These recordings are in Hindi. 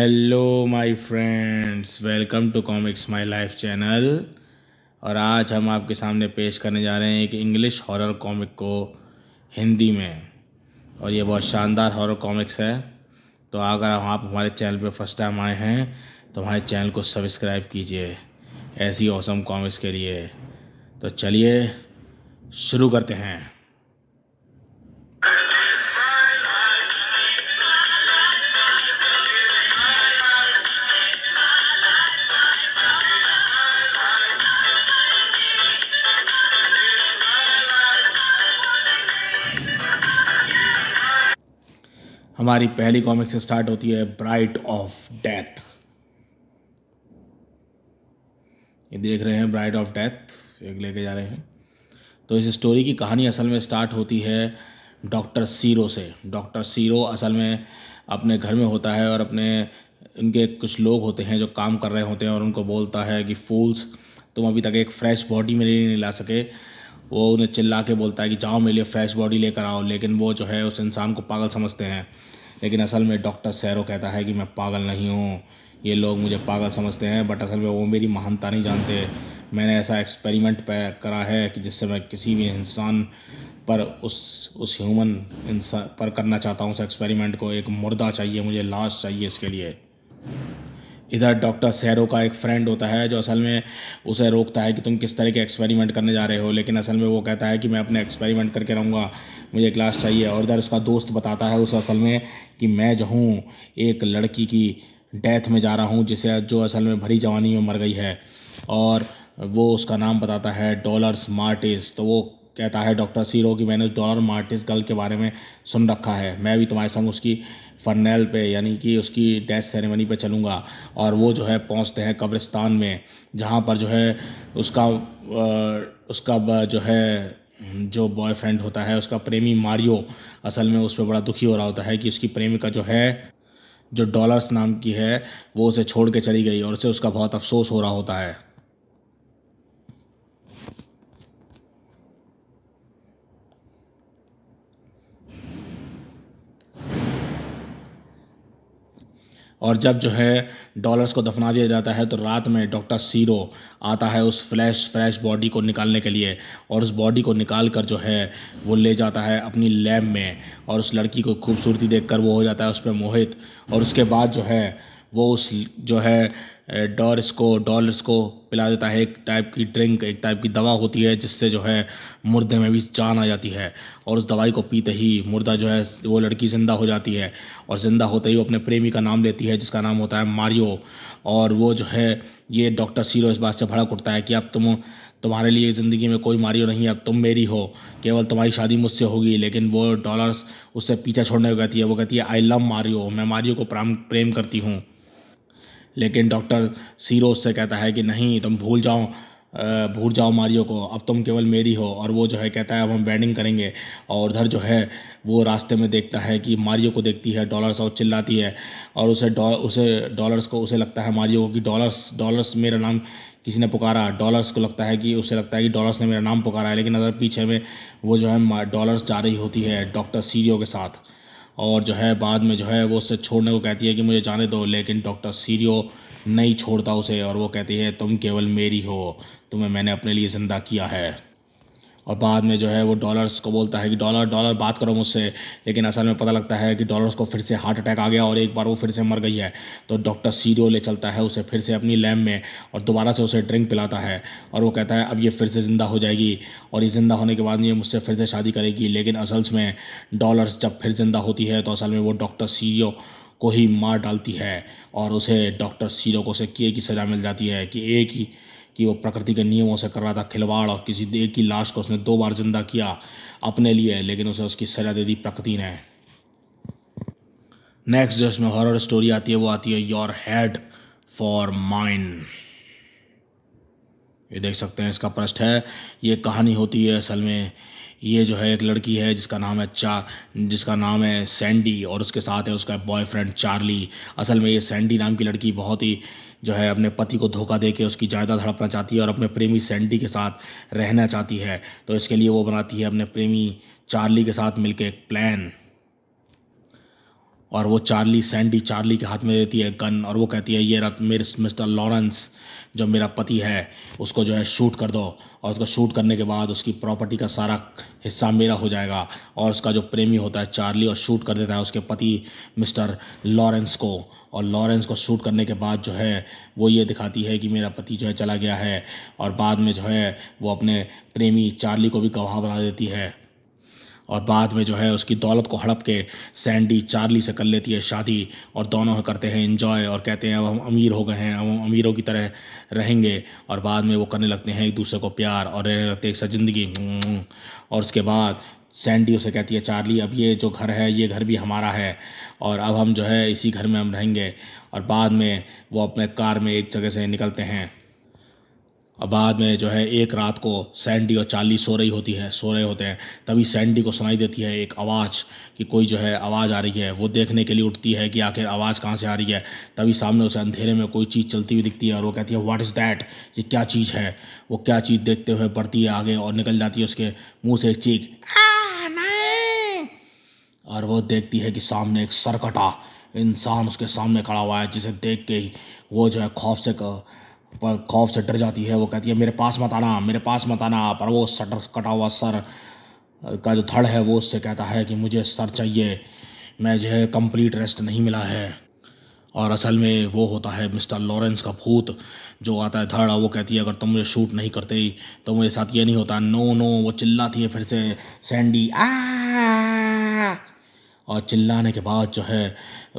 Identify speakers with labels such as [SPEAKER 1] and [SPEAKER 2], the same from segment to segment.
[SPEAKER 1] hello my friends welcome to comics my life channel और आज हम आपके सामने पेश करने जा रहे हैं एक इंग्लिश हॉरर कॉमिक को हिंदी में और ये बहुत शानदार हॉरर कॉमिक्स है तो अगर आप हमारे चैनल पर फर्स्ट टाइम आए हैं तो हमारे चैनल को सब्सक्राइब कीजिए ऐसी औसम कॉमिक्स के लिए तो चलिए शुरू करते हैं हमारी पहली कॉमिक से स्टार्ट होती है ब्राइट ऑफ डेथ ये देख रहे हैं ब्राइट ऑफ डेथ एक लेके जा रहे हैं तो इस स्टोरी की कहानी असल में स्टार्ट होती है डॉक्टर सीरो से डॉक्टर सीरो असल में अपने घर में होता है और अपने इनके कुछ लोग होते हैं जो काम कर रहे होते हैं और उनको बोलता है कि फूल्स तुम अभी तक एक फ्रेश बॉडी मेरे लिए नहीं ला सके वो उन्हें चिल्ला के बोलता है कि जाओ मेरे लिए फ्रेश बॉडी लेकर आओ लेकिन वो जो है उस इंसान को पागल समझते हैं लेकिन असल में डॉक्टर सैरो कहता है कि मैं पागल नहीं हूँ ये लोग मुझे पागल समझते हैं बट असल में वो मेरी महानता नहीं जानते मैंने ऐसा एक्सपेरिमेंट करा है कि जिससे मैं किसी भी इंसान पर उस उस ह्यूमन इंसान पर करना चाहता हूँ उस एक्सपेरिमेंट को एक मुर्दा चाहिए मुझे लाश चाहिए इसके लिए इधर डॉक्टर सैरो का एक फ्रेंड होता है जो असल में उसे रोकता है कि तुम किस तरह के एक्सपेरिमेंट करने जा रहे हो लेकिन असल में वो कहता है कि मैं अपने एक्सपेरिमेंट करके रहूँगा मुझे क्लास चाहिए और इधर उसका दोस्त बताता है उसे असल में कि मैं जो हूँ एक लड़की की डेथ में जा रहा हूँ जिसे जो असल में भरी जवानी में मर गई है और वो उसका नाम बताता है डॉलर्स मार्टिस तो वो कहता है डॉक्टर सीरो कि मैंने उस डॉलर मार्टिस गर्ल के बारे में सुन रखा है मैं भी तुम्हारे संग उसकी फरनेल पे यानी कि उसकी डेथ सेरेमनी पे चलूँगा और वो जो है पहुँचते हैं कब्रिस्तान में जहाँ पर जो है उसका उसका जो है जो बॉयफ्रेंड होता है उसका प्रेमी मारियो असल में उस पर बड़ा दुखी हो रहा होता है कि उसकी प्रेमिका जो है जो डॉलर्स नाम की है वो उसे छोड़ के चली गई और उसे उसका बहुत अफसोस हो रहा होता है और जब जो है डॉलर्स को दफना दिया जाता है तो रात में डॉक्टर सीरो आता है उस फ्लैश फ्रेश बॉडी को निकालने के लिए और उस बॉडी को निकाल कर जो है वो ले जाता है अपनी लैब में और उस लड़की को खूबसूरती देख कर वो हो जाता है उस पर मोहित और उसके बाद जो है वो उस जो है डॉर्स को डॉलर्स को पिला देता है एक टाइप की ड्रिंक एक टाइप की दवा होती है जिससे जो है मुर्दे में भी जान आ जाती है और उस दवाई को पीते ही मुर्दा जो है वो लड़की ज़िंदा हो जाती है और ज़िंदा होते ही वो अपने प्रेमी का नाम लेती है जिसका नाम होता है मारियो और वो जो है ये डॉक्टर सीरो इस बात से भड़क उठता है कि अब तुम तुम्हारे लिए ज़िंदगी में कोई मारियो नहीं है अब तुम मेरी हो केवल तुम्हारी शादी मुझसे होगी लेकिन वो डॉलर्स उससे पीछा छोड़ने को कहती है वो कहती है आई लव मारियो मैं मारियो को प्रेम करती हूँ लेकिन डॉक्टर सीरो से कहता है कि नहीं तुम भूल जाओ भूल जाओ मारियो को अब तुम केवल मेरी हो और वो जो है कहता है अब हम बैंडिंग करेंगे और उधर जो है वो रास्ते में देखता है कि मारियो को देखती है डॉलर्स और चिल्लाती है और उसे डॉ उसे डॉलर्स को उसे लगता है मारियो को कि डॉलर्स डॉलर्स मेरा नाम किसी ने पुकारा डॉलर्स को लगता है कि उसे लगता है कि डॉलर्स ने मेरा नाम पुकारा है लेकिन अगर पीछे में वो जो है डॉलर्स जा रही होती है डॉक्टर सीरियो के साथ और जो है बाद में जो है वो उससे छोड़ने को कहती है कि मुझे जाने दो लेकिन डॉक्टर सीरियो नहीं छोड़ता उसे और वो कहती है तुम केवल मेरी हो तुम्हें मैंने अपने लिए ज़िंदा किया है और बाद में जो है वो डॉलर्स को बोलता है कि डॉलर डॉलर बात करो मुझसे लेकिन असल में पता लगता है कि डॉलर्स को फिर से हार्ट अटैक आ गया और एक बार वो फिर से मर गई है तो डॉक्टर सीरियो ले चलता है उसे फिर से अपनी लैब में और दोबारा से उसे ड्रिंक पिलाता है और वो कहता है अब ये फिर से ज़िंदा हो जाएगी और ये ज़िंदा होने के बाद ये मुझसे फिर से शादी करेगी लेकिन असल में डॉलर्स जब फिर ज़िंदा होती है तो असल में वो डॉक्टर सीरियो को ही मार डालती है और उसे डॉक्टर सीरो को से किए की सज़ा मिल जाती है कि एक ही कि वो प्रकृति के नियमों से कर रहा था खिलवाड़ और किसी देव की लाश को उसने दो बार जिंदा किया अपने लिए लेकिन उसे उसकी सजा दे दी प्रकृति ने नेक्स्ट जो इसमें हॉरर स्टोरी आती है वो आती है योर हेड फॉर माइन ये देख सकते हैं इसका प्रश्न है ये कहानी होती है असल में ये जो है एक लड़की है जिसका नाम है चा जिसका नाम है सैंडी और उसके साथ है उसका बॉयफ्रेंड चार्ली असल में ये सैंडी नाम की लड़की बहुत ही जो है अपने पति को धोखा दे के उसकी जायदाद हड़पना चाहती है और अपने प्रेमी सैंडी के साथ रहना चाहती है तो इसके लिए वो बनाती है अपने प्रेमी चार्ली के साथ मिलकर एक प्लान और वो चार्ली सैंडी चार्ली के हाथ में देती है गन और वो कहती है ये रात मेरे मिस्टर लॉरेंस जो मेरा पति है उसको जो है शूट कर दो और उसको शूट करने के बाद उसकी प्रॉपर्टी का सारा हिस्सा मेरा हो जाएगा और उसका जो प्रेमी होता है चार्ली और शूट कर देता है उसके पति मिस्टर लॉरेंस को और लॉरेंस को शूट करने के बाद जो है वो ये दिखाती है कि मेरा पति जो है चला गया है और बाद में जो है वो अपने प्रेमी चार्ली को भी गवाह बना देती है और बाद में जो है उसकी दौलत को हड़प के सैंडी चार्ली से कर लेती है शादी और दोनों करते हैं इन्जॉय और कहते हैं अब हम अमीर हो गए हैं अब हम अमीरों की तरह रहेंगे और बाद में वो करने लगते हैं एक दूसरे को प्यार और रहने लगते हैं एक साथ ज़िंदगी और उसके बाद सैंडी उसे कहती है चार्ली अब ये जो घर है ये घर भी हमारा है और अब हम जो है इसी घर में हम रहेंगे और बाद में वो अपने कार में एक जगह से निकलते हैं और बाद में जो है एक रात को सैंडी और चार्ली सो रही होती है सो रहे होते हैं तभी सैंडी को सुनाई देती है एक आवाज़ कि कोई जो है आवाज़ आ रही है वो देखने के लिए उठती है कि आखिर आवाज़ कहाँ से आ रही है तभी सामने उसे अंधेरे में कोई चीज़ चलती हुई दिखती है और वो कहती है व्हाट इज़ दैट ये क्या चीज़ है वो क्या चीज़ देखते हुए बढ़ती है आगे और निकल जाती है उसके मुँह से एक चीख और वो देखती है कि सामने एक सरकटा इंसान उसके सामने खड़ा हुआ है जिसे देख के ही वो जो है खौफ से पर खौफ से डर जाती है वो कहती है मेरे पास मत आना मेरे पास मत आना पर वो सटर कटा हुआ सर का जो धड़ है वो उससे कहता है कि मुझे सर चाहिए मैं जो है कम्प्लीट रेस्ट नहीं मिला है और असल में वो होता है मिस्टर लॉरेंस का भूत जो आता है धड़ वो कहती है अगर तुम मुझे शूट नहीं करते तो मेरे साथ ये नहीं होता नो नो वो चिल्लाती है फिर से सैंडी आ और चिल्लाने के बाद जो है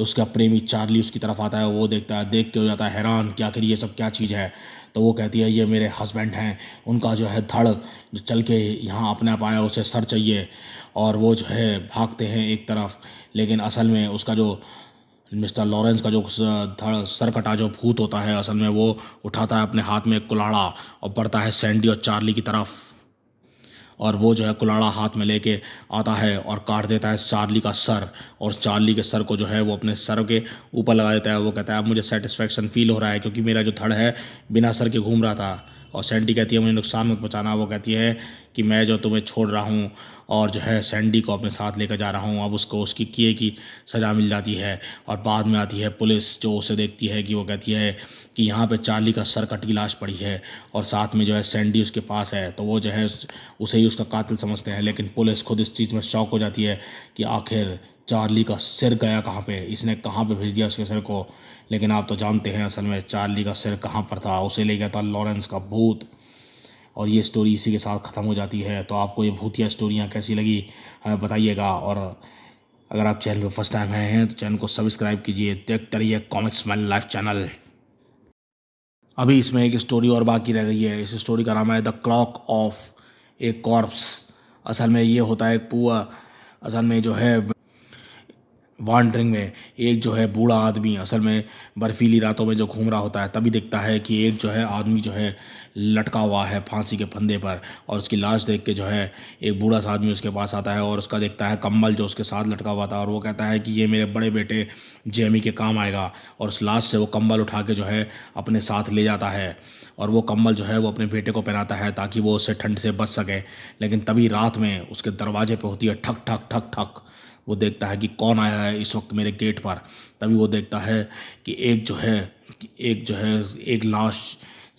[SPEAKER 1] उसका प्रेमी चार्ली उसकी तरफ आता है वो देखता है देख के हो जाता है हैरान क्या करिए ये सब क्या चीज़ है तो वो कहती है ये मेरे हस्बैंड हैं उनका जो है धड़ जो चल के यहाँ अपने आप आया उसे सर चाहिए और वो जो है भागते हैं एक तरफ लेकिन असल में उसका जो मिस्टर लॉरेंस का जो धड़ सर कटा जो भूत होता है असल में वो उठाता है अपने हाथ में कुलाड़ा और बढ़ता है सैंडी और चार्ली की तरफ और वो जो है कुलाड़ा हाथ में लेके आता है और काट देता है चार्ली का सर और चार्ली के सर को जो है वो अपने सर के ऊपर लगा देता है वो कहता है अब मुझे सेटिस्फेक्शन फील हो रहा है क्योंकि मेरा जो थड़ है बिना सर के घूम रहा था और सैंडी कहती है मुझे नुकसान मत पहुँचाना वो कहती है कि मैं जो तुम्हें छोड़ रहा हूँ और जो है सैंडी को अपने साथ लेकर जा रहा हूँ अब उसको उसकी किए की सज़ा मिल जाती है और बाद में आती है पुलिस जो उसे देखती है कि वो कहती है कि यहाँ पे चार्ली का सर कट की लाश पड़ी है और साथ में जो है सैंडी उसके पास है तो वो जो है उसे ही उसका कातिल समझते हैं लेकिन पुलिस खुद इस चीज़ में शौक हो जाती है कि आखिर चार्ली का सिर गया कहाँ पे इसने कहाँ पे भेज दिया उसके सिर को लेकिन आप तो जानते हैं असल में चार्ली का सिर कहाँ पर था उसे ले गया था लॉरेंस का भूत और ये स्टोरी इसी के साथ ख़त्म हो जाती है तो आपको ये भूतिया स्टोरियाँ कैसी लगी हमें बताइएगा और अगर आप चैनल पर फर्स्ट टाइम आए हैं तो चैनल को सब्सक्राइब कीजिए देखते रहिए कॉमिक्स माई लाइफ चैनल अभी इसमें एक स्टोरी और बाकी रह गई है इस स्टोरी का नाम है the clock of a corpse असल में ये होता है पूरा असल में जो है वांडरिंग में एक जो है बूढ़ा आदमी असल में बर्फीली रातों में जो घूम रहा होता है तभी देखता है कि एक जो है आदमी जो है लटका हुआ है फांसी के फंदे पर और उसकी लाश देख के जो है एक बूढ़ा सा आदमी उसके पास आता है और उसका देखता है कम्बल जो उसके साथ लटका हुआ था और वो कहता है कि ये मेरे बड़े बेटे जेमी के काम आएगा और उस लाश से वो कम्बल उठा के जो है अपने साथ ले जाता है और वो कम्बल जो है वो अपने बेटे को पहनाता है ताकि वो उससे ठंड से बच सके लेकिन तभी रात में उसके दरवाजे पर होती है ठक ठक ठक ठक वो देखता है कि कौन आया है इस वक्त मेरे गेट पर तभी वो देखता है कि एक जो है एक जो है एक लाश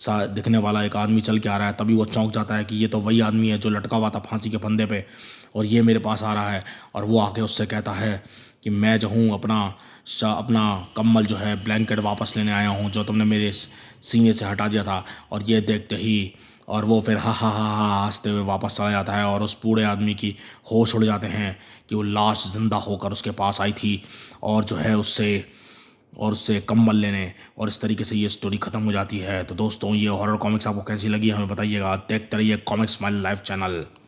[SPEAKER 1] सा दिखने वाला एक आदमी चल के आ रहा है तभी वो चौंक जाता है कि ये तो वही आदमी है जो लटका हुआ था फांसी के फंदे पे और ये मेरे पास आ रहा है और वो आके उससे कहता है कि मैं जो हूँ अपना अपना कम्बल जो है ब्लैंकेट वापस लेने आया हूँ जो तुमने मेरे सीने से हटा दिया था और ये देखते ही और वो फिर हा हा हा हा हंसते हुए वापस चला जाता है और उस पूरे आदमी की होश उड़ जाते हैं कि वो लाश ज़िंदा होकर उसके पास आई थी और जो है उससे और उससे कम्बल लेने और इस तरीके से ये स्टोरी ख़त्म हो जाती है तो दोस्तों ये हॉरर कॉमिक्स आपको कैसी लगी हमें बताइएगा देखते रहिए कॉमिक्स माई लाइफ चैनल